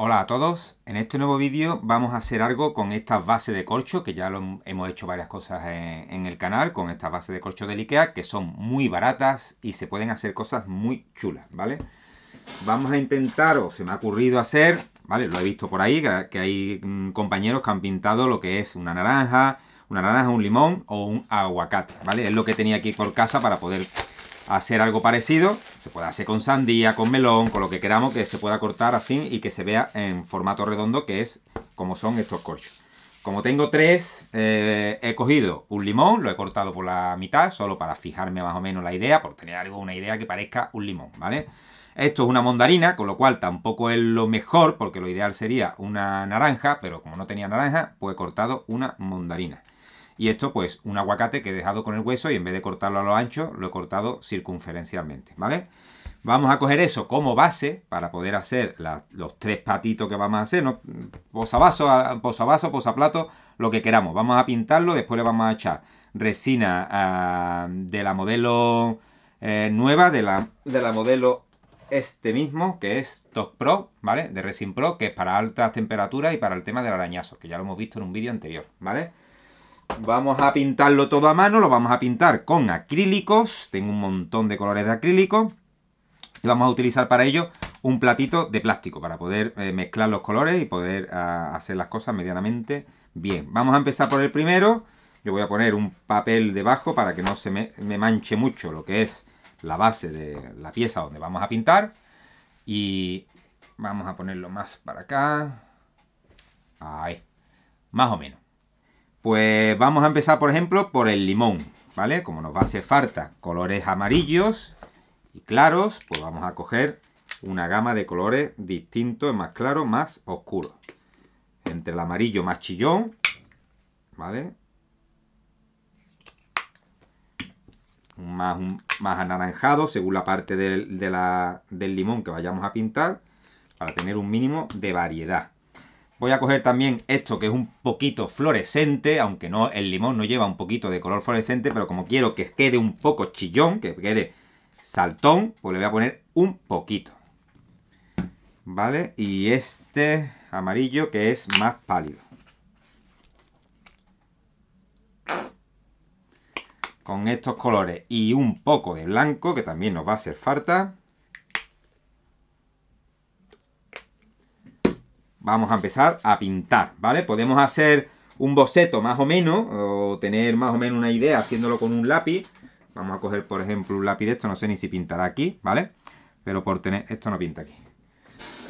Hola a todos, en este nuevo vídeo vamos a hacer algo con estas bases de corcho, que ya lo hemos hecho varias cosas en, el canal, con estas bases de corcho de Ikea, que son muy baratas y se pueden hacer cosas muy chulas, ¿vale? Vamos a intentar, o se me ha ocurrido hacer, ¿vale? Lo he visto por ahí, que, hay mm, compañeros que han pintado lo que es una naranja, una naranja, un limón o un aguacate, ¿vale? Es lo que tenía aquí por casa para poder hacer algo parecido. Se puede hacer con sandía, con melón, con lo que queramos que se pueda cortar así y que se vea en formato redondo, que es como son estos corchos. Como tengo tres, eh, he cogido un limón, lo he cortado por la mitad, solo para fijarme más o menos la idea, por tener algo, una idea que parezca un limón, ¿vale? Esto es una mandarina, con lo cual tampoco es lo mejor, porque lo ideal sería una naranja, pero como no tenía naranja, pues he cortado una mandarina. Y esto, pues, un aguacate que he dejado con el hueso y en vez de cortarlo a lo ancho, lo he cortado circunferencialmente, ¿vale? Vamos a coger eso como base para poder hacer los tres patitos que vamos a hacer, ¿no? vaso, posa plato, lo que queramos. Vamos a pintarlo, después le vamos a echar resina ah, de la modelo eh, nueva, de la, de la modelo este mismo, que es Top Pro, ¿vale? De Resin Pro, que es para altas temperaturas y para el tema del arañazo, que ya lo hemos visto en un vídeo anterior, ¿vale? Vamos a pintarlo todo a mano, lo vamos a pintar con acrílicos. Tengo un montón de colores de acrílico. Y vamos a utilizar para ello un platito de plástico para poder eh, mezclar los colores y poder ah, hacer las cosas medianamente bien. Vamos a empezar por el primero. Yo voy a poner un papel debajo para que no se me, me manche mucho lo que es la base de la pieza donde vamos a pintar. Y vamos a ponerlo más para acá. Ahí. Más o menos. Pues vamos a empezar, por ejemplo, por el limón, ¿vale? Como nos va a hacer falta colores amarillos y claros, pues vamos a coger una gama de colores distintos, más claro, más oscuro. Entre el amarillo más chillón, ¿vale? Más, más anaranjado, según la parte del limón que vayamos a pintar, para tener un mínimo de variedad. Voy a coger también esto que es un poquito fluorescente, aunque no el limón no lleva un poquito de color fluorescente, pero como quiero que quede un poco chillón, que quede saltón, pues le voy a poner un poquito. ¿Vale? Y este amarillo que es más pálido. Con estos colores y un poco de blanco, que también nos va a hacer falta. vamos a empezar a pintar, ¿vale? Podemos hacer un boceto más o menos, o tener más o menos una idea haciéndolo con un lápiz. Vamos a coger, por ejemplo, un lápiz de esto, no sé ni si pintará aquí, ¿vale? Pero por tener... Esto no pinta aquí.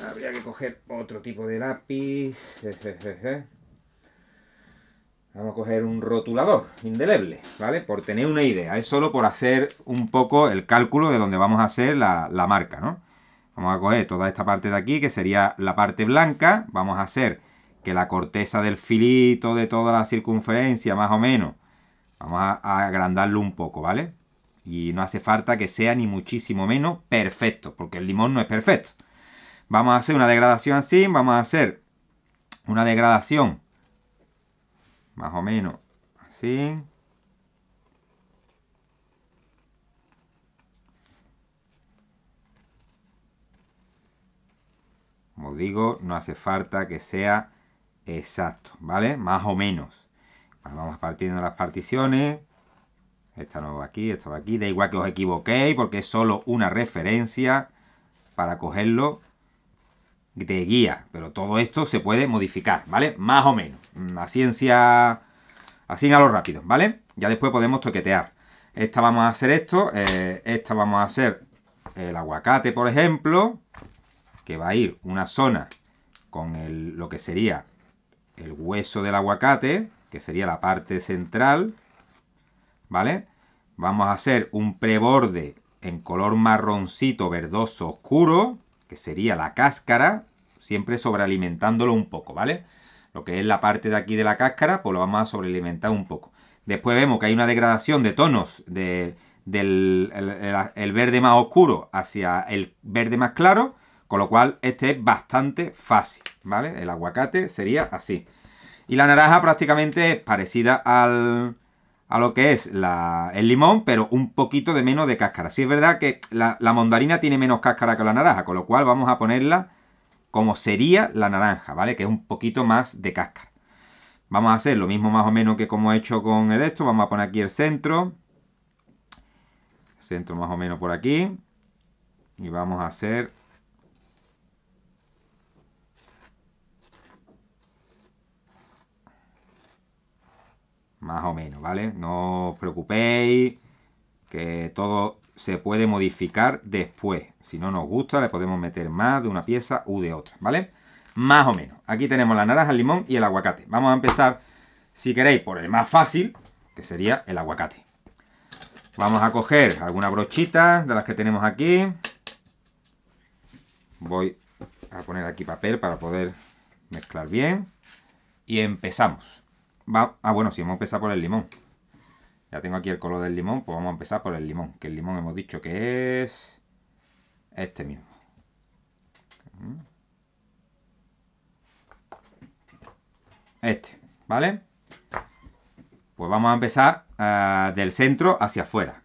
Habría que coger otro tipo de lápiz. Vamos a coger un rotulador indeleble, ¿vale? Por tener una idea, es solo por hacer un poco el cálculo de dónde vamos a hacer la marca, ¿no? Vamos a coger toda esta parte de aquí, que sería la parte blanca. Vamos a hacer que la corteza del filito de toda la circunferencia, más o menos, vamos a, agrandarlo un poco, ¿vale? Y no hace falta que sea ni muchísimo menos perfecto, porque el limón no es perfecto. Vamos a hacer una degradación así, vamos a hacer una degradación más o menos así, Como digo, no hace falta que sea exacto, ¿vale? Más o menos. Vamos partiendo las particiones. Esta no va aquí, esta va aquí. Da igual que os equivoquéis porque es solo una referencia para cogerlo de guía. Pero todo esto se puede modificar, ¿vale? Más o menos. La mm, ciencia... Así a lo rápido, ¿vale? Ya después podemos toquetear. Esta vamos a hacer esto. Eh, esta vamos a hacer el aguacate, por ejemplo que va a ir una zona con lo que sería el hueso del aguacate, que sería la parte central, ¿vale? Vamos a hacer un preborde en color marroncito verdoso oscuro, que sería la cáscara, siempre sobrealimentándolo un poco, ¿vale? Lo que es la parte de aquí de la cáscara, pues lo vamos a sobrealimentar un poco. Después vemos que hay una degradación de tonos del verde más oscuro hacia el verde más claro, con lo cual, este es bastante fácil, ¿vale? El aguacate sería así. Y la naranja prácticamente es parecida al, a lo que es el limón, pero un poquito de menos de cáscara. Si sí es verdad que la, mandarina tiene menos cáscara que la naranja, con lo cual vamos a ponerla como sería la naranja, ¿vale? Que es un poquito más de cáscara. Vamos a hacer lo mismo más o menos que como he hecho con el esto. Vamos a poner aquí el centro. Centro más o menos por aquí. Y vamos a hacer más o menos, ¿vale? No os preocupéis, que todo se puede modificar después. Si no nos gusta, le podemos meter más de una pieza u de otra, ¿vale? Más o menos. Aquí tenemos la naranja, el limón y el aguacate. Vamos a empezar, si queréis, por el más fácil, que sería el aguacate. Vamos a coger algunas brochitas de las que tenemos aquí. Voy a poner aquí papel para poder mezclar bien. Y empezamos. Ah, bueno, si vamos hemos empezado por el limón. Ya tengo aquí el color del limón, pues vamos a empezar por el limón. Que el limón hemos dicho que es este mismo. Este, ¿vale? Pues vamos a empezar ah, del centro hacia afuera.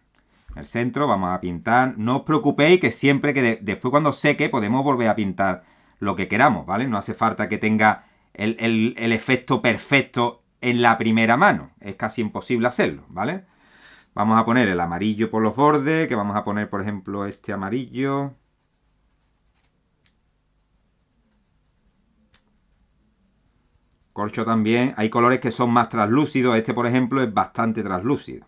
El centro vamos a pintar. No os preocupéis que siempre que después cuando seque podemos volver a pintar lo que queramos, ¿vale? No hace falta que tenga el efecto perfecto en la primera mano. Es casi imposible hacerlo, ¿vale? Vamos a poner el amarillo por los bordes, que vamos a poner, por ejemplo, este amarillo. Corcho también. Hay colores que son más translúcidos. Este, por ejemplo, es bastante translúcido.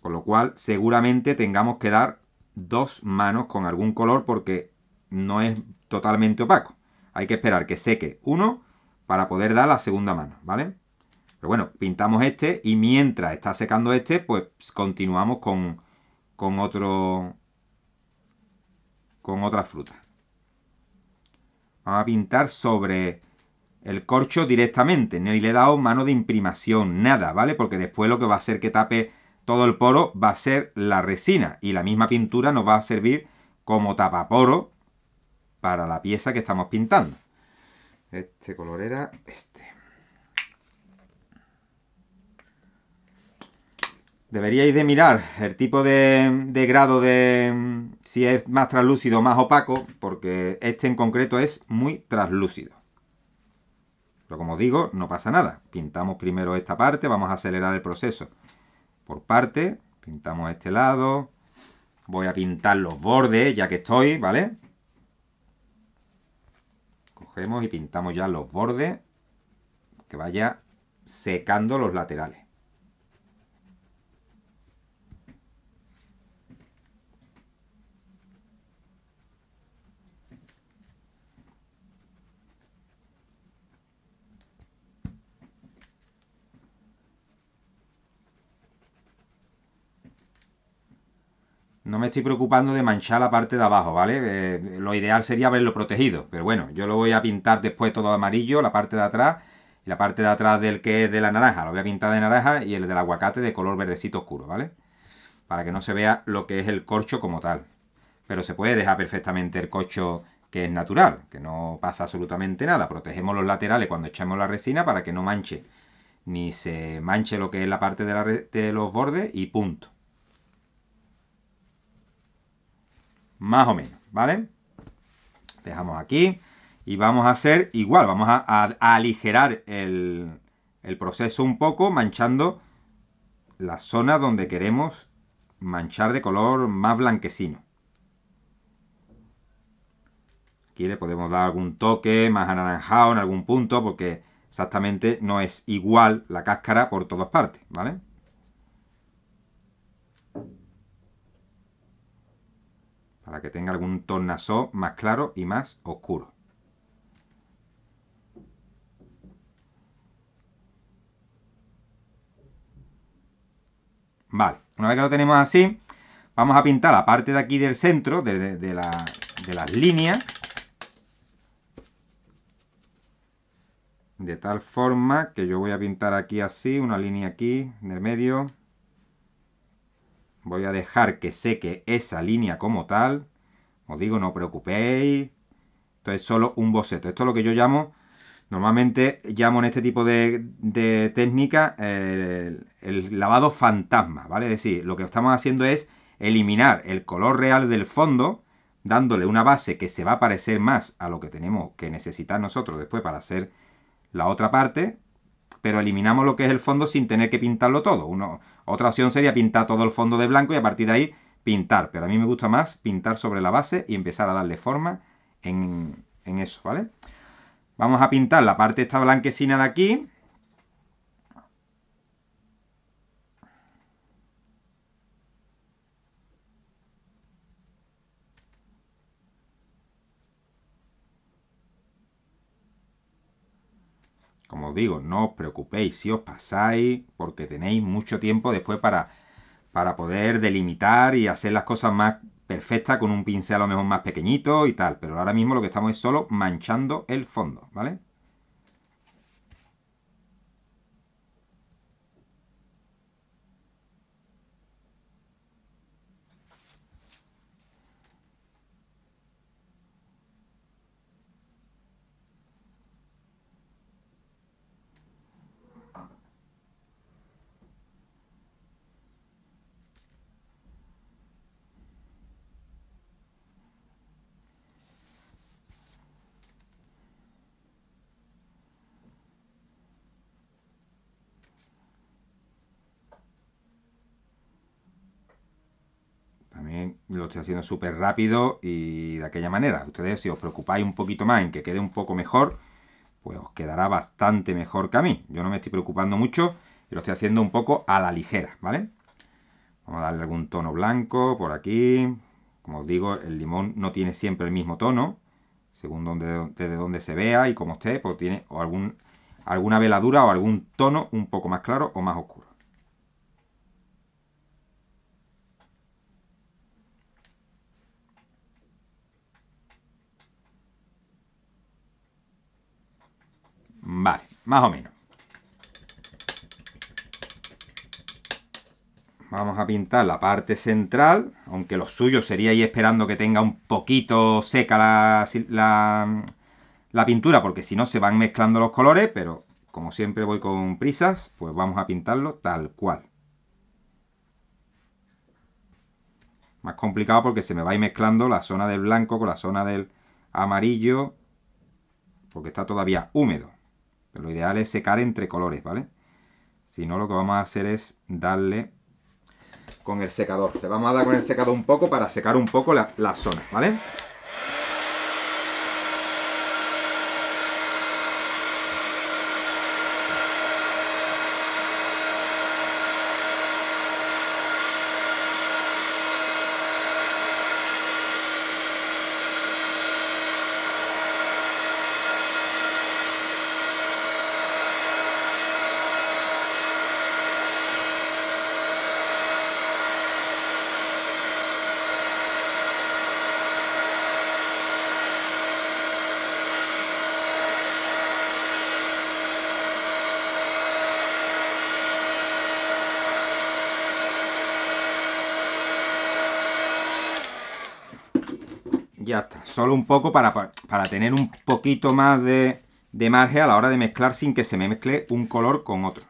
Con lo cual, seguramente tengamos que dar dos manos con algún color porque no es totalmente opaco. Hay que esperar que seque uno para poder dar la segunda mano, ¿vale? Pero bueno, pintamos este y mientras está secando este, pues continuamos con, otro... con otra fruta. Vamos a pintar sobre el corcho directamente, ni le he dado mano de imprimación, nada, ¿vale? Porque después lo que va a hacer que tape todo el poro va a ser la resina y la misma pintura nos va a servir como tapaporo para la pieza que estamos pintando. Este color era este. Deberíais de mirar el tipo de, grado de... si es más translúcido o más opaco, porque este en concreto es muy translúcido. Pero como os digo, no pasa nada. Pintamos primero esta parte, vamos a acelerar el proceso. Por parte, pintamos este lado. Voy a pintar los bordes, ya que estoy, ¿vale? y pintamos ya los bordes que vaya secando los laterales. no me estoy preocupando de manchar la parte de abajo, ¿vale? Eh, lo ideal sería verlo protegido, pero bueno, yo lo voy a pintar después todo amarillo, la parte de atrás, y la parte de atrás del que es de la naranja, lo voy a pintar de naranja y el del aguacate de color verdecito oscuro, ¿vale? Para que no se vea lo que es el corcho como tal. Pero se puede dejar perfectamente el corcho que es natural, que no pasa absolutamente nada. Protegemos los laterales cuando echamos la resina para que no manche, ni se manche lo que es la parte de los bordes y punto. más o menos, ¿vale? Dejamos aquí y vamos a hacer igual, vamos a, aligerar el, el proceso un poco manchando la zona donde queremos manchar de color más blanquecino. Aquí le podemos dar algún toque más anaranjado en algún punto porque exactamente no es igual la cáscara por todas partes, ¿vale? para que tenga algún tornasol más claro y más oscuro. Vale, una vez que lo tenemos así, vamos a pintar la parte de aquí del centro, de, la, de las líneas, de tal forma que yo voy a pintar aquí así, una línea aquí, en el medio, voy a dejar que seque esa línea como tal. Os digo, no preocupéis. Esto es solo un boceto. Esto es lo que yo llamo, normalmente llamo en este tipo de, técnica el, lavado fantasma, ¿vale? Es decir, lo que estamos haciendo es eliminar el color real del fondo, dándole una base que se va a parecer más a lo que tenemos que necesitar nosotros después para hacer la otra parte, pero eliminamos lo que es el fondo sin tener que pintarlo todo. otra opción sería pintar todo el fondo de blanco y a partir de ahí pintar, pero a mí me gusta más pintar sobre la base y empezar a darle forma en, en eso, ¿vale? Vamos a pintar la parte esta blanquecina de aquí, os digo, no os preocupéis si os pasáis, porque tenéis mucho tiempo después para, para poder delimitar y hacer las cosas más perfectas con un pincel a lo mejor más pequeñito y tal. Pero ahora mismo lo que estamos es solo manchando el fondo, ¿vale? lo estoy haciendo súper rápido y de aquella manera. Ustedes si os preocupáis un poquito más en que quede un poco mejor, pues os quedará bastante mejor que a mí. Yo no me estoy preocupando mucho y lo estoy haciendo un poco a la ligera, ¿vale? Vamos a darle algún tono blanco por aquí. Como os digo, el limón no tiene siempre el mismo tono, según donde, desde donde se vea y como esté, pues tiene alguna veladura o algún tono un poco más claro o más oscuro. Vale, más o menos. Vamos a pintar la parte central, aunque lo suyo sería ir esperando que tenga un poquito seca la, pintura, porque si no se van mezclando los colores, pero como siempre voy con prisas, pues vamos a pintarlo tal cual. Más complicado porque se me va a ir mezclando la zona del blanco con la zona del amarillo, porque está todavía húmedo lo ideal es secar entre colores, ¿vale? Si no, lo que vamos a hacer es darle con el secador. Le vamos a dar con el secador un poco para secar un poco las la zonas, ¿vale? ya está. Solo un poco para, tener un poquito más de, de margen a la hora de mezclar sin que se me mezcle un color con otro.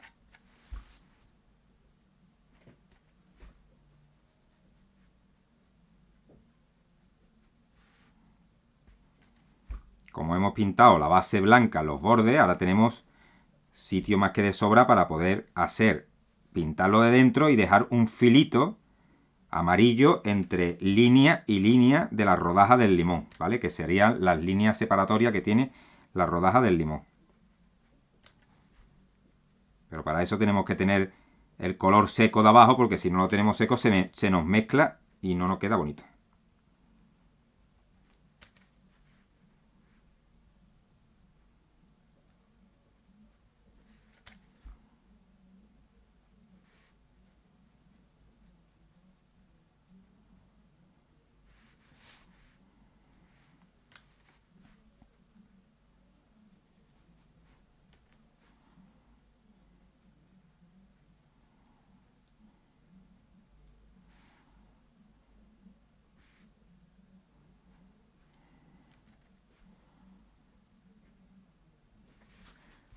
Como hemos pintado la base blanca, los bordes, ahora tenemos sitio más que de sobra para poder hacer, pintarlo de dentro y dejar un filito amarillo entre línea y línea de la rodaja del limón, ¿vale? Que serían las líneas separatorias que tiene la rodaja del limón. Pero para eso tenemos que tener el color seco de abajo porque si no lo tenemos seco se nos mezcla y no nos queda bonito.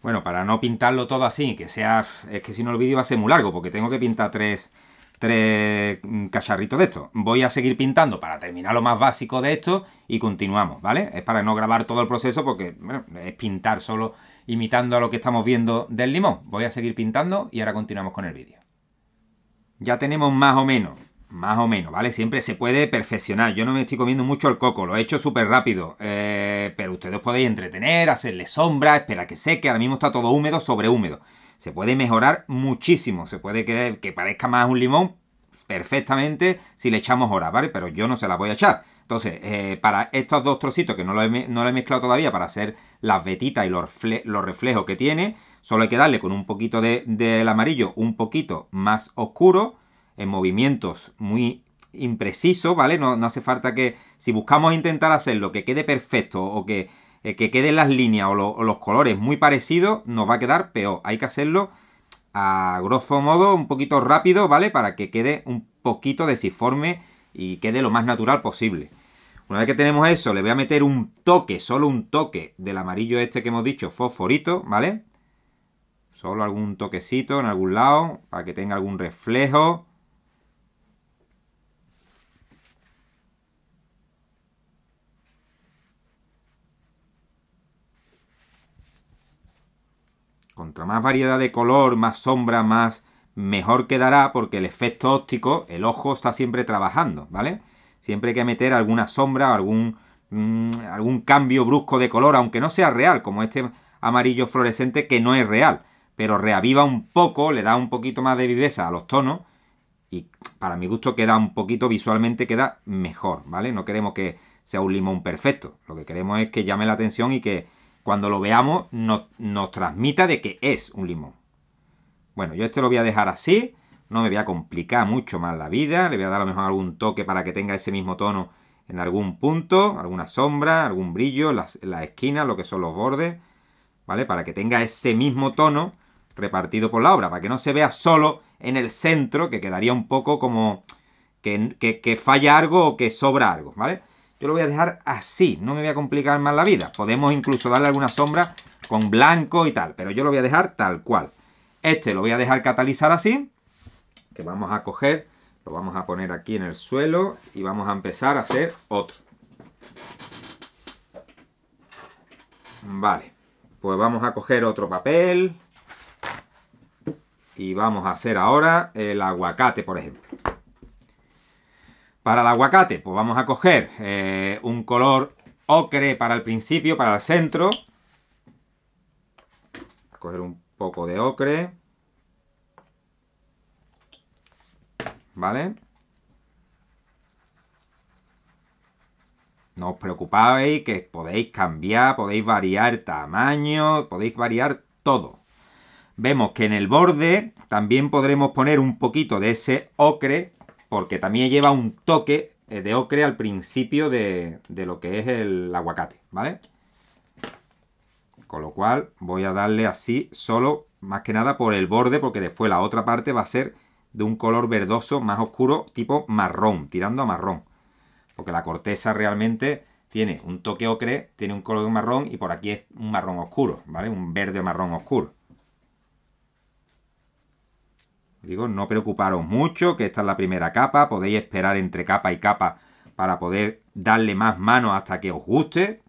Bueno, para no pintarlo todo así, que sea... Es que si no el vídeo va a ser muy largo, porque tengo que pintar tres, tres mm, cacharritos de esto. Voy a seguir pintando para terminar lo más básico de esto y continuamos, ¿vale? Es para no grabar todo el proceso porque, bueno, es pintar solo imitando a lo que estamos viendo del limón. Voy a seguir pintando y ahora continuamos con el vídeo. Ya tenemos más o menos, más o menos, ¿vale? Siempre se puede perfeccionar. Yo no me estoy comiendo mucho el coco, lo he hecho súper rápido. Eh, ustedes podéis entretener, hacerle sombra, espera que seque, ahora mismo está todo húmedo sobre húmedo. Se puede mejorar muchísimo, se puede que, parezca más un limón perfectamente si le echamos hora, ¿vale? Pero yo no se la voy a echar. Entonces, eh, para estos dos trocitos que no lo, he, mezclado todavía para hacer las vetitas y los, reflejos que tiene, solo hay que darle con un poquito del amarillo un poquito más oscuro, en movimientos muy impreciso, ¿vale? No, hace falta que, si buscamos intentar hacerlo, que quede perfecto o que, eh, queden las líneas o, los colores muy parecidos, nos va a quedar peor. Hay que hacerlo a grosso modo, un poquito rápido, ¿vale? Para que quede un poquito desiforme y quede lo más natural posible. Una vez que tenemos eso, le voy a meter un toque, solo un toque del amarillo este que hemos dicho, fosforito, ¿vale? Solo algún toquecito en algún lado, para que tenga algún reflejo Contra más variedad de color, más sombra, más mejor quedará porque el efecto óptico, el ojo está siempre trabajando, ¿vale? Siempre hay que meter alguna sombra, algún, mm, algún cambio brusco de color, aunque no sea real, como este amarillo fluorescente que no es real, pero reaviva un poco, le da un poquito más de viveza a los tonos y para mi gusto queda un poquito visualmente queda mejor, ¿vale? No queremos que sea un limón perfecto, lo que queremos es que llame la atención y que cuando lo veamos nos, nos transmita de que es un limón. Bueno, yo este lo voy a dejar así, no me voy a complicar mucho más la vida, le voy a dar a lo mejor algún toque para que tenga ese mismo tono en algún punto, alguna sombra, algún brillo, las, las esquinas, lo que son los bordes, ¿vale? Para que tenga ese mismo tono repartido por la obra, para que no se vea solo en el centro, que quedaría un poco como que, que falla algo o que sobra algo, ¿vale? Yo lo voy a dejar así, no me voy a complicar más la vida. Podemos incluso darle alguna sombra con blanco y tal, pero yo lo voy a dejar tal cual. Este lo voy a dejar catalizar así, que vamos a coger, lo vamos a poner aquí en el suelo y vamos a empezar a hacer otro. Vale, pues vamos a coger otro papel y vamos a hacer ahora el aguacate, por ejemplo. Para el aguacate, pues vamos a coger eh, un color ocre para el principio, para el centro. A coger un poco de ocre. ¿Vale? No os preocupéis que podéis cambiar, podéis variar tamaño, podéis variar todo. Vemos que en el borde también podremos poner un poquito de ese ocre porque también lleva un toque eh, de ocre al principio de, de lo que es el aguacate, ¿vale? Con lo cual voy a darle así solo, más que nada por el borde, porque después la otra parte va a ser de un color verdoso más oscuro, tipo marrón, tirando a marrón. Porque la corteza realmente tiene un toque ocre, tiene un color marrón y por aquí es un marrón oscuro, ¿vale? Un verde marrón oscuro. Digo, no preocuparos mucho, que esta es la primera capa, podéis esperar entre capa y capa para poder darle más manos hasta que os guste.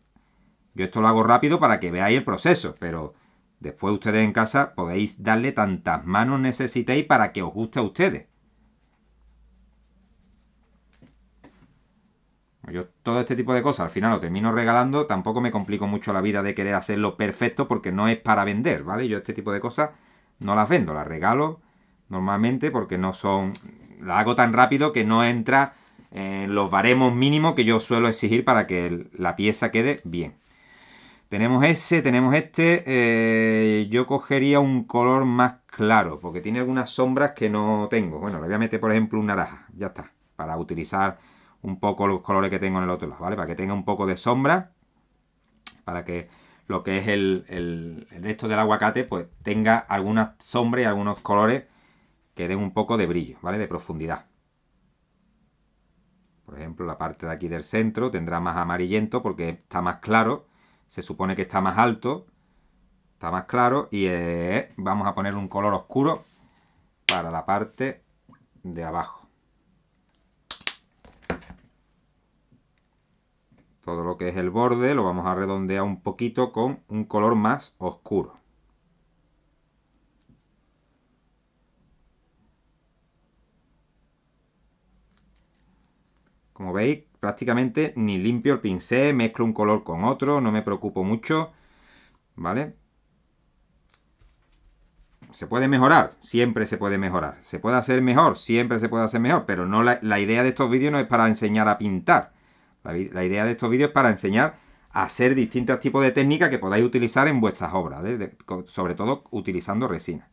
Yo esto lo hago rápido para que veáis el proceso, pero después ustedes en casa podéis darle tantas manos necesitéis para que os guste a ustedes. Yo todo este tipo de cosas al final lo termino regalando, tampoco me complico mucho la vida de querer hacerlo perfecto porque no es para vender, ¿vale? Yo este tipo de cosas no las vendo, las regalo normalmente, porque no son... La hago tan rápido que no entra en los baremos mínimos que yo suelo exigir para que la pieza quede bien. Tenemos ese, tenemos este. Eh, yo cogería un color más claro, porque tiene algunas sombras que no tengo. Bueno, le voy a meter, por ejemplo, un naranja. Ya está, para utilizar un poco los colores que tengo en el otro lado, ¿vale? Para que tenga un poco de sombra, para que lo que es el, el de esto del aguacate, pues tenga algunas sombras y algunos colores que den un poco de brillo, ¿vale? De profundidad. Por ejemplo, la parte de aquí del centro tendrá más amarillento porque está más claro. Se supone que está más alto. Está más claro. Y eh, vamos a poner un color oscuro para la parte de abajo. Todo lo que es el borde lo vamos a redondear un poquito con un color más oscuro. Como veis, prácticamente ni limpio el pincel, mezclo un color con otro, no me preocupo mucho, ¿vale? ¿Se puede mejorar? Siempre se puede mejorar. ¿Se puede hacer mejor? Siempre se puede hacer mejor, pero no la, idea de estos vídeos no es para enseñar a pintar. La, idea de estos vídeos es para enseñar a hacer distintos tipos de técnicas que podáis utilizar en vuestras obras, ¿eh? sobre todo utilizando resina.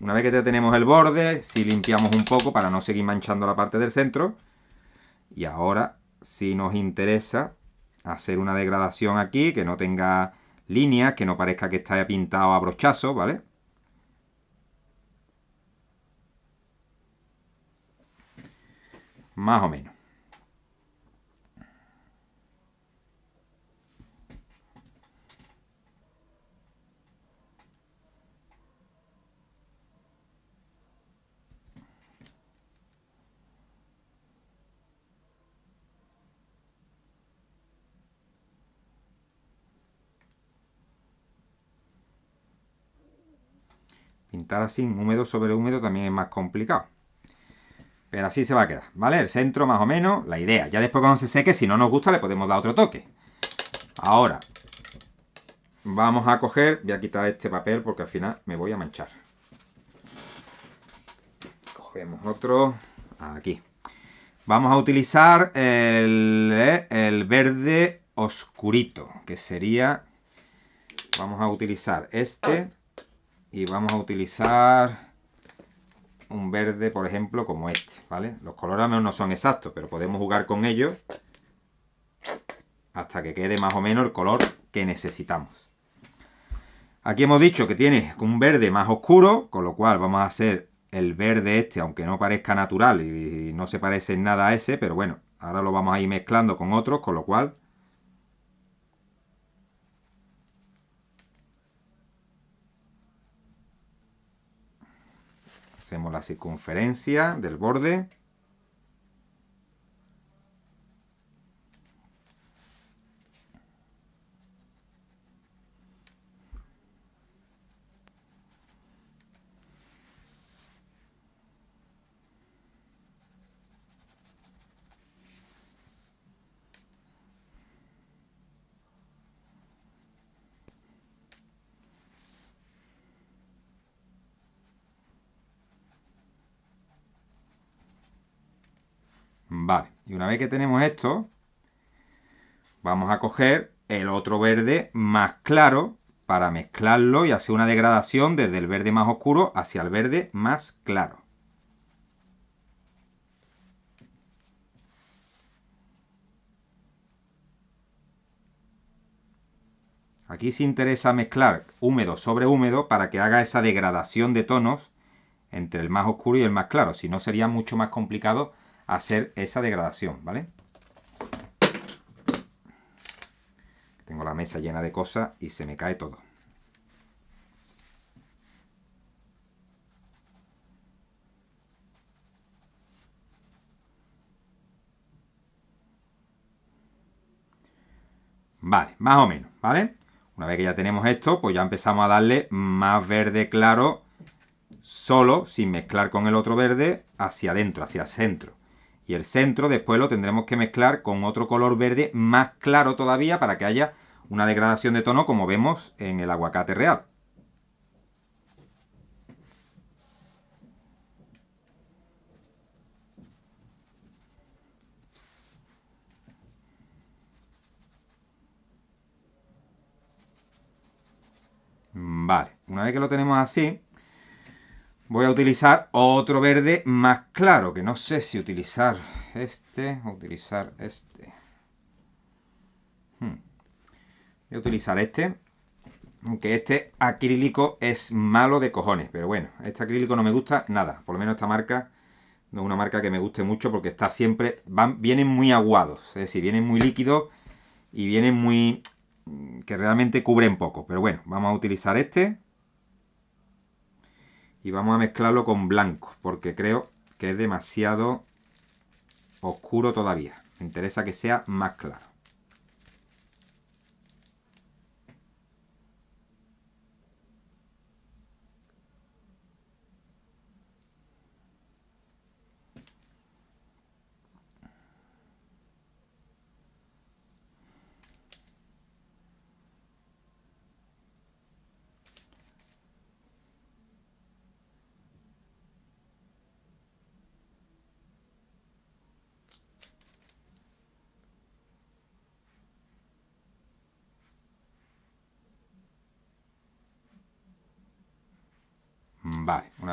una vez que tenemos el borde, si limpiamos un poco para no seguir manchando la parte del centro. Y ahora, si nos interesa hacer una degradación aquí, que no tenga líneas, que no parezca que está pintado a brochazo, ¿vale? Más o menos. Pintar así, húmedo sobre húmedo, también es más complicado. Pero así se va a quedar, ¿vale? El centro más o menos, la idea. Ya después cuando se seque, si no nos gusta, le podemos dar otro toque. Ahora, vamos a coger, voy a quitar este papel porque al final me voy a manchar. Cogemos otro, aquí. Vamos a utilizar el, eh, verde oscurito, que sería... Vamos a utilizar este y vamos a utilizar un verde, por ejemplo, como este, ¿vale? Los colores no son exactos, pero podemos jugar con ellos hasta que quede más o menos el color que necesitamos. Aquí hemos dicho que tiene un verde más oscuro, con lo cual vamos a hacer el verde este, aunque no parezca natural y no se parece en nada a ese, pero bueno, ahora lo vamos a ir mezclando con otros, con lo cual Hacemos la circunferencia del borde. Vale, y una vez que tenemos esto, vamos a coger el otro verde más claro para mezclarlo y hacer una degradación desde el verde más oscuro hacia el verde más claro. Aquí se interesa mezclar húmedo sobre húmedo para que haga esa degradación de tonos entre el más oscuro y el más claro, si no sería mucho más complicado hacer esa degradación, ¿vale? Tengo la mesa llena de cosas y se me cae todo. Vale, más o menos, ¿vale? Una vez que ya tenemos esto, pues ya empezamos a darle más verde claro, solo, sin mezclar con el otro verde, hacia adentro, hacia el centro. Y el centro después lo tendremos que mezclar con otro color verde más claro todavía para que haya una degradación de tono como vemos en el aguacate real. Vale, una vez que lo tenemos así, Voy a utilizar otro verde más claro, que no sé si utilizar este o utilizar este. Hmm. Voy a utilizar este, aunque este acrílico es malo de cojones, pero bueno, este acrílico no me gusta nada, por lo menos esta marca no es una marca que me guste mucho porque está siempre, vienen muy aguados, es decir, vienen muy líquidos y vienen muy, mm, que realmente cubren poco, pero bueno, vamos a utilizar este y vamos a mezclarlo con blanco porque creo que es demasiado oscuro todavía. Me interesa que sea más claro.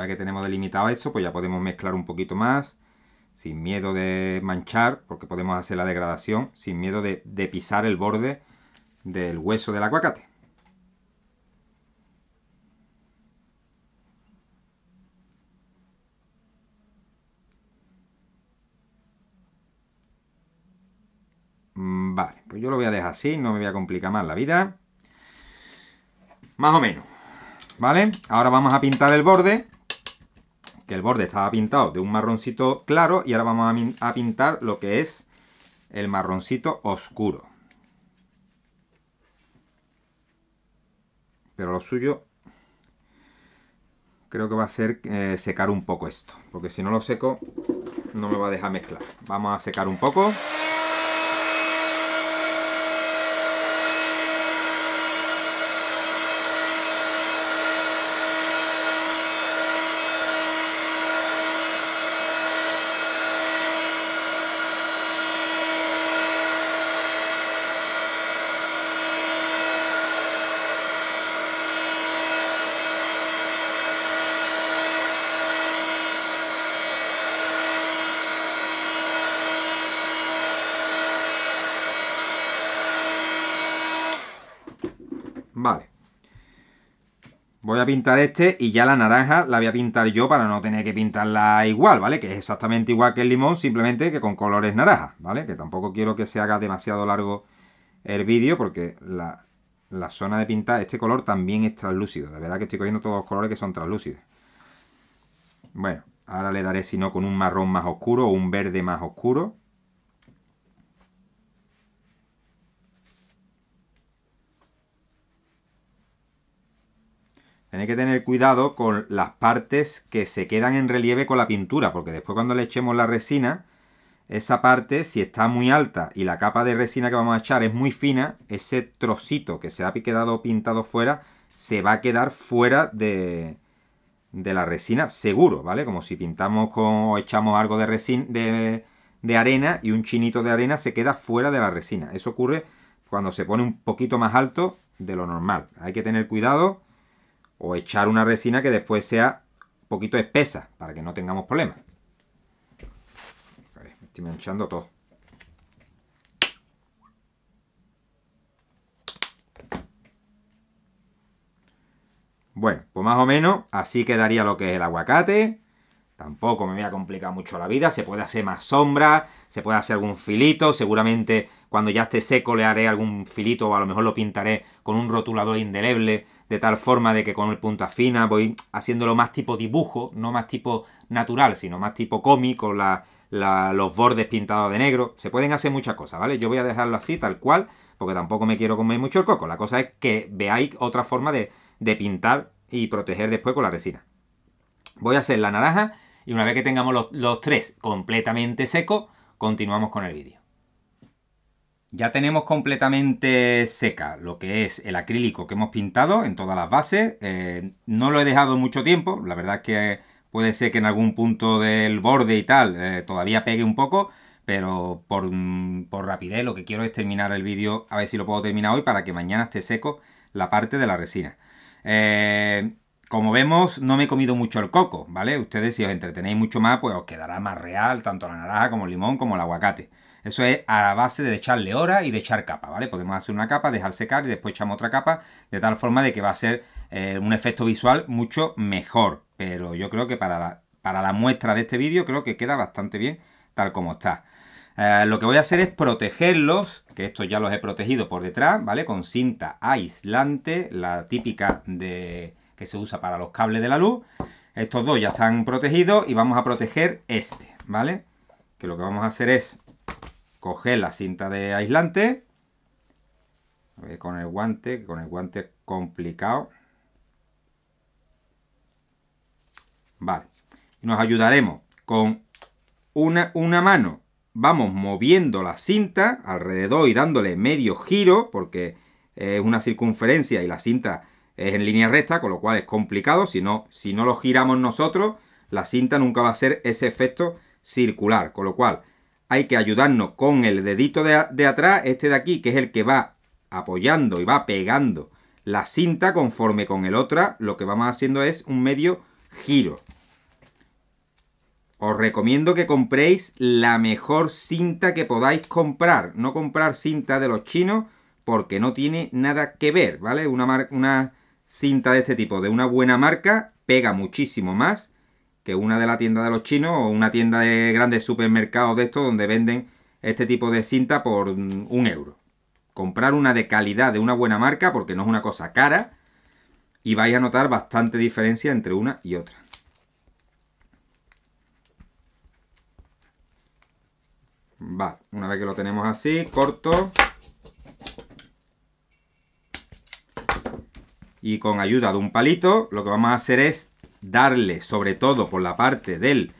que tenemos delimitado eso, pues ya podemos mezclar un poquito más, sin miedo de manchar, porque podemos hacer la degradación, sin miedo de, de pisar el borde del hueso del aguacate. Mm, vale, pues yo lo voy a dejar así, no me voy a complicar más la vida. Más o menos. ¿Vale? Ahora vamos a pintar el borde que el borde estaba pintado de un marroncito claro y ahora vamos a pintar lo que es el marroncito oscuro. Pero lo suyo creo que va a ser eh, secar un poco esto, porque si no lo seco no me va a dejar mezclar. Vamos a secar un poco. pintar este y ya la naranja la voy a pintar yo para no tener que pintarla igual, ¿vale? Que es exactamente igual que el limón, simplemente que con colores naranja, ¿vale? Que tampoco quiero que se haga demasiado largo el vídeo porque la, la zona de pintar, este color también es translúcido. De verdad que estoy cogiendo todos los colores que son translúcidos. Bueno, ahora le daré si no con un marrón más oscuro o un verde más oscuro. Tenéis que tener cuidado con las partes que se quedan en relieve con la pintura, porque después cuando le echemos la resina, esa parte, si está muy alta y la capa de resina que vamos a echar es muy fina, ese trocito que se ha quedado pintado fuera, se va a quedar fuera de, la resina seguro, ¿vale? Como si pintamos con, o echamos algo de, resina de arena y un chinito de arena se queda fuera de la resina. Eso ocurre cuando se pone un poquito más alto de lo normal. Hay que tener cuidado o echar una resina que después sea un poquito espesa para que no tengamos problemas. me estoy manchando todo. Bueno, pues más o menos así quedaría lo que es el aguacate. Tampoco me voy a complicar mucho la vida. Se puede hacer más sombra, se puede hacer algún filito. Seguramente cuando ya esté seco le haré algún filito o a lo mejor lo pintaré con un rotulador indeleble de tal forma de que con el punta fina voy haciéndolo más tipo dibujo, no más tipo natural, sino más tipo cómico, los bordes pintados de negro. Se pueden hacer muchas cosas, ¿vale? Yo voy a dejarlo así, tal cual, porque tampoco me quiero comer mucho el coco. La cosa es que veáis otra forma de pintar y proteger después con la resina. Voy a hacer la naranja y una vez que tengamos los, tres completamente secos, continuamos con el vídeo. Ya tenemos completamente seca lo que es el acrílico que hemos pintado en todas las bases. Eh, no lo he dejado mucho tiempo, la verdad es que puede ser que en algún punto del borde y tal eh, todavía pegue un poco, pero por, mm, por, rapidez lo que quiero es terminar el vídeo, a ver si lo puedo terminar hoy para que mañana esté seco la parte de la resina. Eh, como vemos, no me he comido mucho el coco, ¿vale? Ustedes si os entretenéis mucho más, pues os quedará más real, tanto la naranja como el limón, como el aguacate. Eso es a base de echarle hora y de echar capa, ¿vale? Podemos hacer una capa, dejar secar y después echamos otra capa, de tal forma de que va a ser eh, un efecto visual mucho mejor. Pero yo creo que para la, para la muestra de este vídeo creo que queda bastante bien tal como está. Eh, lo que voy a hacer es protegerlos, que estos ya los he protegido por detrás, ¿vale? Con cinta aislante, la típica de se usa para los cables de la luz. Estos dos ya están protegidos y vamos a proteger este, ¿vale? Que lo que vamos a hacer es coger la cinta de aislante con el guante, con el guante complicado. Vale. nos ayudaremos con una, una mano. Vamos moviendo la cinta alrededor y dándole medio giro, porque es una circunferencia y la cinta es en línea recta, con lo cual es complicado. Si no, si no lo giramos nosotros, la cinta nunca va a ser ese efecto circular. Con lo cual hay que ayudarnos con el dedito de, atrás, este de aquí, que es el que va apoyando y va pegando la cinta conforme con el otra. Lo que vamos haciendo es un medio giro. Os recomiendo que compréis la mejor cinta que podáis comprar. No comprar cinta de los chinos porque no tiene nada que ver, ¿vale? Una, una cinta de este tipo de una buena marca pega muchísimo más que una de la tienda de los chinos o una tienda de grandes supermercados de estos donde venden este tipo de cinta por mm, un euro. Comprar una de calidad de una buena marca porque no es una cosa cara y vais a notar bastante diferencia entre una y otra. Va, una vez que lo tenemos así, corto, y con ayuda de un palito lo que vamos a hacer es darle sobre todo por la parte del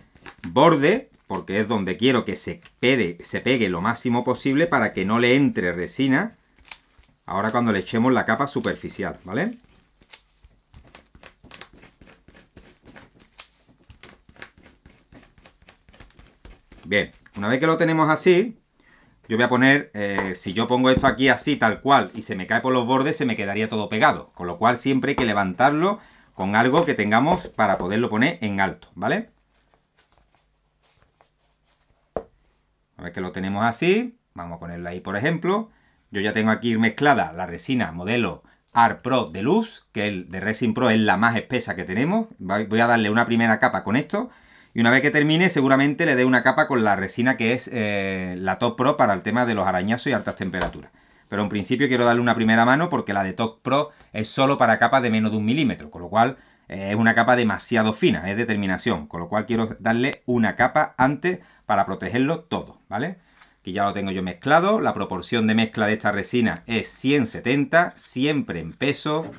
borde porque es donde quiero que se, pegue, se pegue lo máximo posible para que no le entre resina ahora cuando le echemos la capa superficial, ¿vale? Bien, una vez que lo tenemos así, yo voy a poner, eh, si yo pongo esto aquí así, tal cual, y se me cae por los bordes, se me quedaría todo pegado. Con lo cual siempre hay que levantarlo con algo que tengamos para poderlo poner en alto, ¿vale? A ver que lo tenemos así. Vamos a ponerlo ahí, por ejemplo. Yo ya tengo aquí mezclada la resina modelo Art Pro de Luz, que el de Resin Pro es la más espesa que tenemos. Voy a darle una primera capa con esto y una vez que termine, seguramente le dé una capa con la resina que es eh, la Top Pro para el tema de los arañazos y altas temperaturas. Pero en principio quiero darle una primera mano porque la de Top Pro es solo para capas de menos de un milímetro, con lo cual eh, es una capa demasiado fina, es determinación, con lo cual quiero darle una capa antes para protegerlo todo, ¿vale? que ya lo tengo yo mezclado. La proporción de mezcla de esta resina es 170, siempre en peso.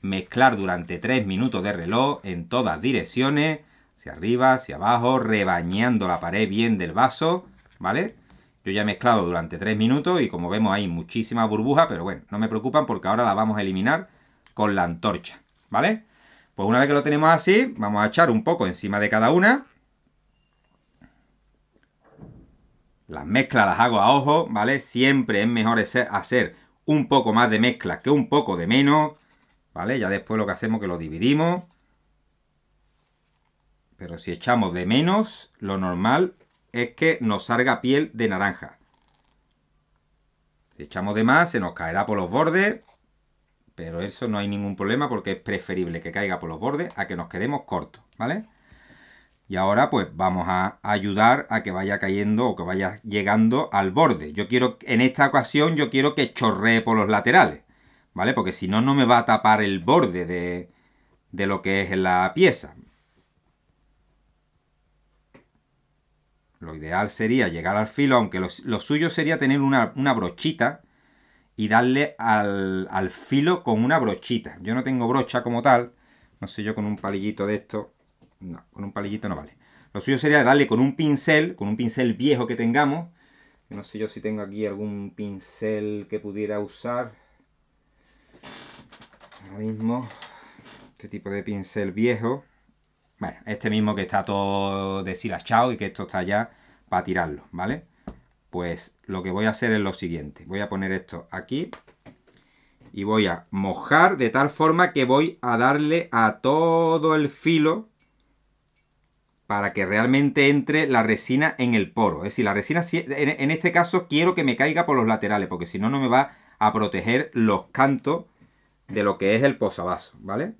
Mezclar durante 3 minutos de reloj en todas direcciones hacia arriba, hacia abajo, rebañando la pared bien del vaso, ¿vale? Yo ya he mezclado durante tres minutos y como vemos hay muchísimas burbujas, pero bueno, no me preocupan porque ahora las vamos a eliminar con la antorcha, ¿vale? Pues una vez que lo tenemos así, vamos a echar un poco encima de cada una. Las mezclas las hago a ojo, ¿vale? Siempre es mejor hacer un poco más de mezcla que un poco de menos, ¿vale? Ya después lo que hacemos que lo dividimos pero si echamos de menos, lo normal es que nos salga piel de naranja. Si echamos de más, se nos caerá por los bordes. Pero eso no hay ningún problema porque es preferible que caiga por los bordes a que nos quedemos cortos, ¿vale? Y ahora pues vamos a ayudar a que vaya cayendo o que vaya llegando al borde. Yo quiero, en esta ocasión, yo quiero que chorree por los laterales, ¿vale? Porque si no, no me va a tapar el borde de, de lo que es la pieza. Lo ideal sería llegar al filo, aunque lo, suyo sería tener una, brochita y darle al, al, filo con una brochita. Yo no tengo brocha como tal, no sé yo con un palillito de esto, no, con un palillito no vale. Lo suyo sería darle con un pincel, con un pincel viejo que tengamos. No sé yo si tengo aquí algún pincel que pudiera usar. Ahora mismo, este tipo de pincel viejo. Bueno, este mismo que está todo deshilachado y que esto está ya para tirarlo, ¿vale? Pues lo que voy a hacer es lo siguiente. Voy a poner esto aquí y voy a mojar de tal forma que voy a darle a todo el filo para que realmente entre la resina en el poro. Es decir, la resina, en este caso, quiero que me caiga por los laterales, porque si no, no me va a proteger los cantos de lo que es el posavasos, ¿vale?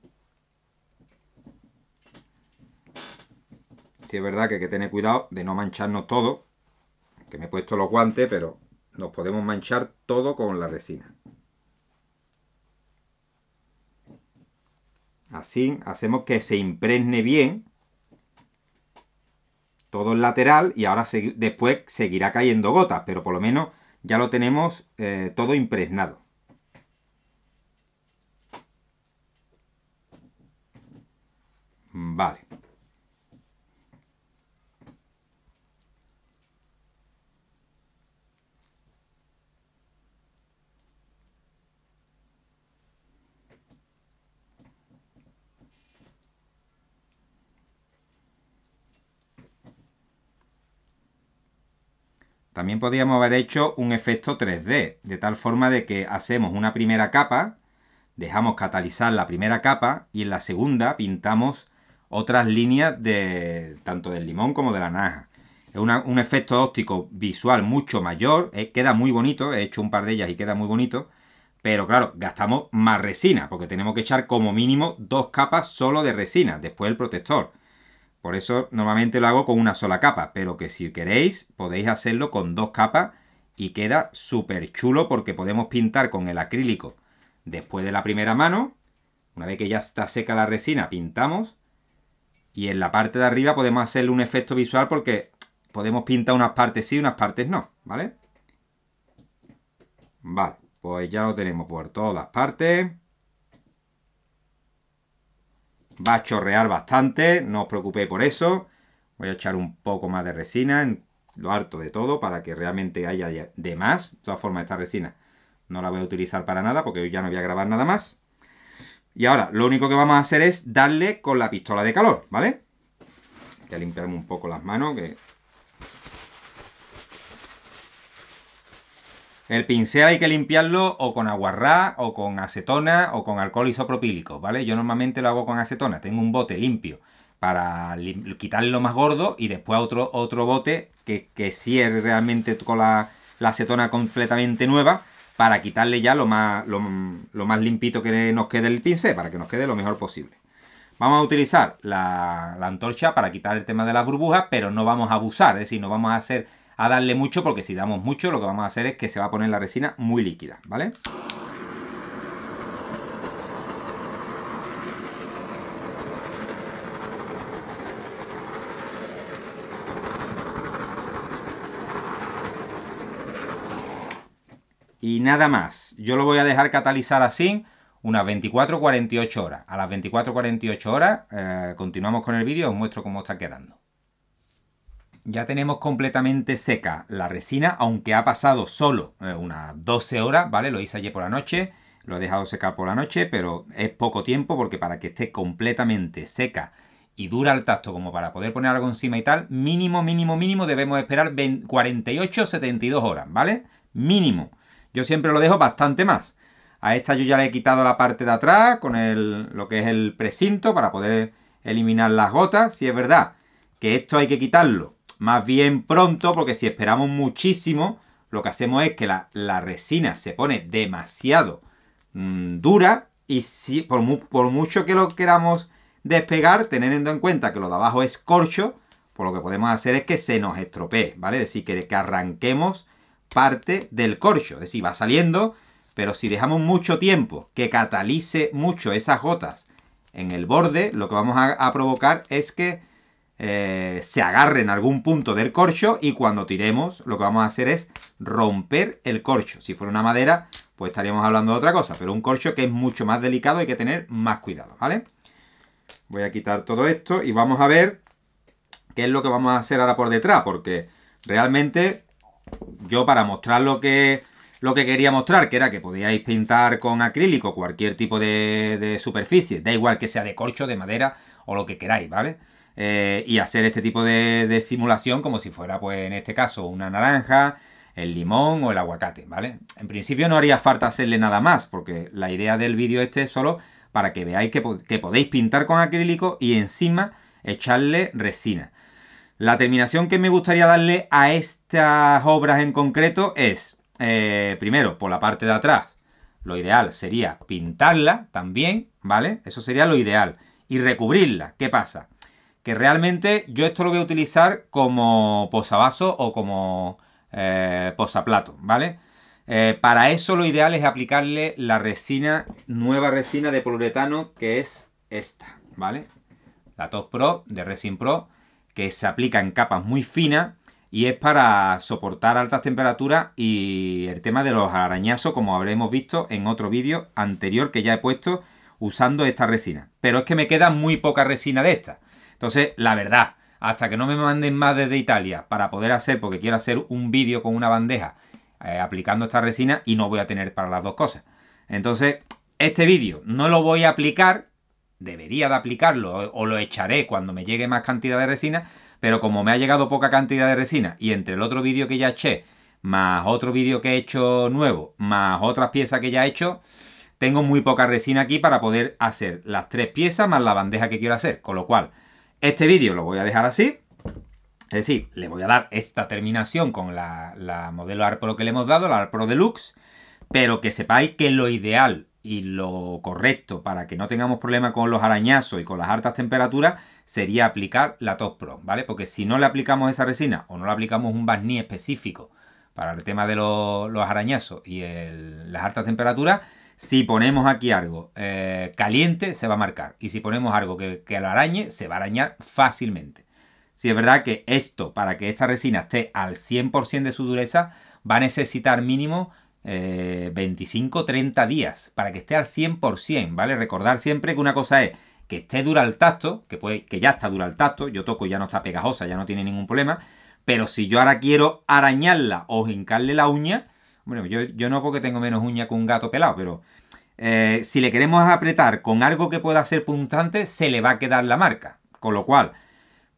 Sí es verdad que hay que tener cuidado de no mancharnos todo. Que me he puesto los guantes, pero nos podemos manchar todo con la resina. Así hacemos que se impregne bien todo el lateral y ahora después seguirá cayendo gotas, pero por lo menos ya lo tenemos eh, todo impregnado. Vale. También podríamos haber hecho un efecto 3D, de tal forma de que hacemos una primera capa, dejamos catalizar la primera capa y en la segunda pintamos otras líneas de tanto del limón como de la naranja. Es un efecto óptico visual mucho mayor, eh, queda muy bonito, he hecho un par de ellas y queda muy bonito, pero claro, gastamos más resina, porque tenemos que echar como mínimo dos capas solo de resina, después el protector. Por eso normalmente lo hago con una sola capa, pero que si queréis podéis hacerlo con dos capas y queda súper chulo porque podemos pintar con el acrílico después de la primera mano. Una vez que ya está seca la resina, pintamos. Y en la parte de arriba podemos hacerle un efecto visual porque podemos pintar unas partes sí y unas partes no, ¿vale? Vale, pues ya lo tenemos por todas partes. Va a chorrear bastante, no os preocupéis por eso. Voy a echar un poco más de resina en lo harto de todo para que realmente haya de más. De todas formas, esta resina no la voy a utilizar para nada porque ya no voy a grabar nada más. Y ahora, lo único que vamos a hacer es darle con la pistola de calor, ¿vale? Voy a limpiarme un poco las manos, que El pincel hay que limpiarlo o con aguarrá, o con acetona, o con alcohol isopropílico, ¿vale? Yo normalmente lo hago con acetona, tengo un bote limpio para quitarle lo más gordo y después otro, otro bote que, que cierre realmente con la, acetona completamente nueva para quitarle ya lo más, lo, más limpito que nos quede el pincel, para que nos quede lo mejor posible. Vamos a utilizar la, la, antorcha para quitar el tema de las burbujas, pero no vamos a abusar, es decir, no vamos a hacer a darle mucho, porque si damos mucho, lo que vamos a hacer es que se va a poner la resina muy líquida, ¿vale? y nada más. Yo lo voy a dejar catalizar así unas 24-48 horas. A las 24-48 horas eh, continuamos con el vídeo os muestro cómo está quedando ya tenemos completamente seca la resina, aunque ha pasado solo eh, unas 12 horas, ¿vale? Lo hice ayer por la noche, lo he dejado secar por la noche, pero es poco tiempo porque para que esté completamente seca y dura el tacto como para poder poner algo encima y tal, mínimo, mínimo, mínimo debemos esperar 48-72 horas, ¿vale? Mínimo. Yo siempre lo dejo bastante más. A esta yo ya le he quitado la parte de atrás con lo que es el precinto para poder eliminar las gotas. Si es verdad que esto hay que quitarlo más bien pronto, porque si esperamos muchísimo, lo que hacemos es que la, resina se pone demasiado mm, dura y si, por, mucho que lo queramos despegar, teniendo en cuenta que lo de abajo es corcho, pues lo que podemos hacer es que se nos estropee, ¿vale? Es decir, que, arranquemos parte del corcho, es decir, va saliendo, pero si dejamos mucho tiempo que catalice mucho esas gotas en el borde, lo que vamos a provocar es que eh, se agarre en algún punto del corcho y cuando tiremos lo que vamos a hacer es romper el corcho. Si fuera una madera, pues estaríamos hablando de otra cosa, pero un corcho que es mucho más delicado hay que tener más cuidado, ¿vale? Voy a quitar todo esto y vamos a ver qué es lo que vamos a hacer ahora por detrás, porque realmente yo para mostrar lo que, lo que quería mostrar, que era que podíais pintar con acrílico cualquier tipo de, superficie, da igual que sea de corcho, de madera o lo que queráis, ¿vale? vale eh, y hacer este tipo de, simulación como si fuera, pues en este caso, una naranja, el limón o el aguacate, ¿vale? En principio no haría falta hacerle nada más, porque la idea del vídeo este es solo para que veáis que, podéis pintar con acrílico y encima echarle resina. La terminación que me gustaría darle a estas obras en concreto es, eh, primero, por la parte de atrás, lo ideal sería pintarla también, ¿vale? Eso sería lo ideal. Y recubrirla. ¿Qué pasa? que realmente yo esto lo voy a utilizar como posavaso o como eh, posaplato, ¿vale? Eh, para eso lo ideal es aplicarle la resina, nueva resina de poliuretano, que es esta, ¿vale? La Top Pro de Resin Pro, que se aplica en capas muy finas y es para soportar altas temperaturas y el tema de los arañazos, como habremos visto en otro vídeo anterior que ya he puesto usando esta resina. Pero es que me queda muy poca resina de esta. Entonces, la verdad, hasta que no me manden más desde Italia para poder hacer, porque quiero hacer un vídeo con una bandeja eh, aplicando esta resina y no voy a tener para las dos cosas. Entonces, este vídeo no lo voy a aplicar, debería de aplicarlo o lo echaré cuando me llegue más cantidad de resina, pero como me ha llegado poca cantidad de resina y entre el otro vídeo que ya eché, más otro vídeo que he hecho nuevo, más otras piezas que ya he hecho, tengo muy poca resina aquí para poder hacer las tres piezas más la bandeja que quiero hacer, con lo cual este vídeo lo voy a dejar así. Es decir, le voy a dar esta terminación con la, modelo ARPRO que le hemos dado, la ARPRO Deluxe, pero que sepáis que lo ideal y lo correcto para que no tengamos problemas con los arañazos y con las altas temperaturas sería aplicar la Top Pro, ¿vale? Porque si no le aplicamos esa resina o no le aplicamos un barniz específico para el tema de los, arañazos y las altas temperaturas, si ponemos aquí algo eh, caliente, se va a marcar. Y si ponemos algo que, que, lo arañe, se va a arañar fácilmente. Si es verdad que esto, para que esta resina esté al 100% de su dureza, va a necesitar mínimo 25-30 eh, días para que esté al 100%, ¿vale? Recordar siempre que una cosa es que esté dura al tacto, que, puede, que ya está dura al tacto, yo toco y ya no está pegajosa, ya no tiene ningún problema, pero si yo ahora quiero arañarla o hincarle la uña, bueno, yo, no porque tengo menos uña que un gato pelado, pero eh, si le queremos apretar con algo que pueda ser punzante, se le va a quedar la marca. Con lo cual,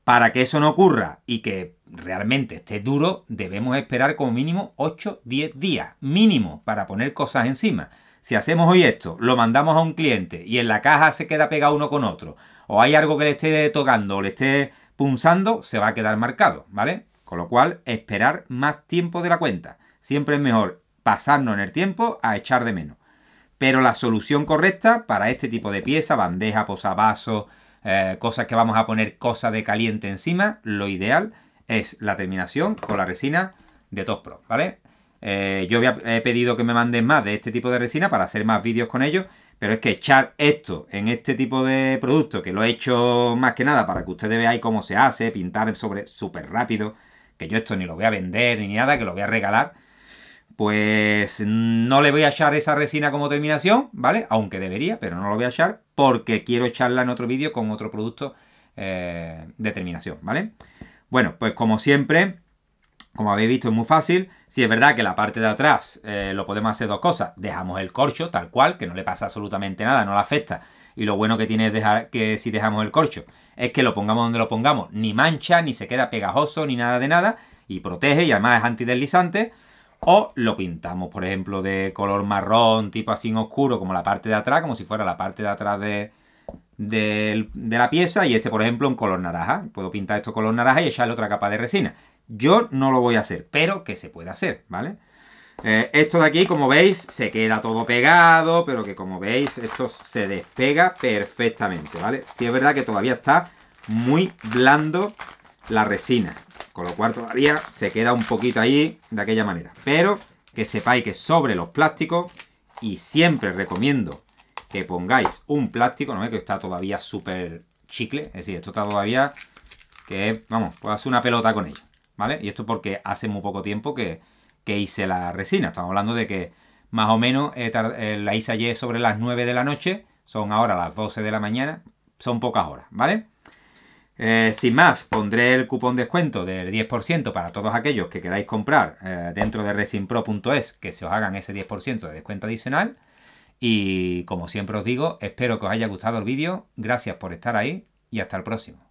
para que eso no ocurra y que realmente esté duro, debemos esperar como mínimo 8-10 días, mínimo, para poner cosas encima. Si hacemos hoy esto, lo mandamos a un cliente y en la caja se queda pegado uno con otro, o hay algo que le esté tocando o le esté punzando, se va a quedar marcado, ¿vale? Con lo cual, esperar más tiempo de la cuenta. Siempre es mejor pasarnos en el tiempo a echar de menos. Pero la solución correcta para este tipo de pieza, bandeja, posavasos, eh, cosas que vamos a poner cosas de caliente encima, lo ideal es la terminación con la resina de Top Pro, ¿vale? Eh, yo he pedido que me manden más de este tipo de resina para hacer más vídeos con ellos, pero es que echar esto en este tipo de producto, que lo he hecho más que nada para que ustedes veáis cómo se hace, pintar sobre súper rápido, que yo esto ni lo voy a vender ni nada, que lo voy a regalar, pues no le voy a echar esa resina como terminación, ¿vale? Aunque debería, pero no lo voy a echar porque quiero echarla en otro vídeo con otro producto eh, de terminación, ¿vale? Bueno, pues como siempre, como habéis visto es muy fácil. Si es verdad que la parte de atrás eh, lo podemos hacer dos cosas. Dejamos el corcho tal cual, que no le pasa absolutamente nada, no la afecta. Y lo bueno que tiene es que si dejamos el corcho es que lo pongamos donde lo pongamos, ni mancha, ni se queda pegajoso, ni nada de nada, y protege y además es antideslizante. O lo pintamos, por ejemplo, de color marrón, tipo así en oscuro, como la parte de atrás, como si fuera la parte de atrás de, la pieza. Y este, por ejemplo, en color naranja. Puedo pintar esto color naranja y echarle otra capa de resina. Yo no lo voy a hacer, pero que se puede hacer, ¿vale? Eh, esto de aquí, como veis, se queda todo pegado, pero que como veis, esto se despega perfectamente, ¿vale? Sí es verdad que todavía está muy blando la resina, con lo cual todavía se queda un poquito ahí de aquella manera. Pero que sepáis que sobre los plásticos, y siempre recomiendo que pongáis un plástico, no que está todavía súper chicle, es decir, esto está todavía que, vamos, puedo hacer una pelota con ello, ¿vale? Y esto porque hace muy poco tiempo que, hice la resina, estamos hablando de que más o menos eh, eh, la hice ayer sobre las 9 de la noche, son ahora las 12 de la mañana, son pocas horas, ¿vale? Eh, sin más, pondré el cupón descuento del 10% para todos aquellos que queráis comprar eh, dentro de resinpro.es, que se os hagan ese 10% de descuento adicional. Y como siempre os digo, espero que os haya gustado el vídeo, gracias por estar ahí y hasta el próximo.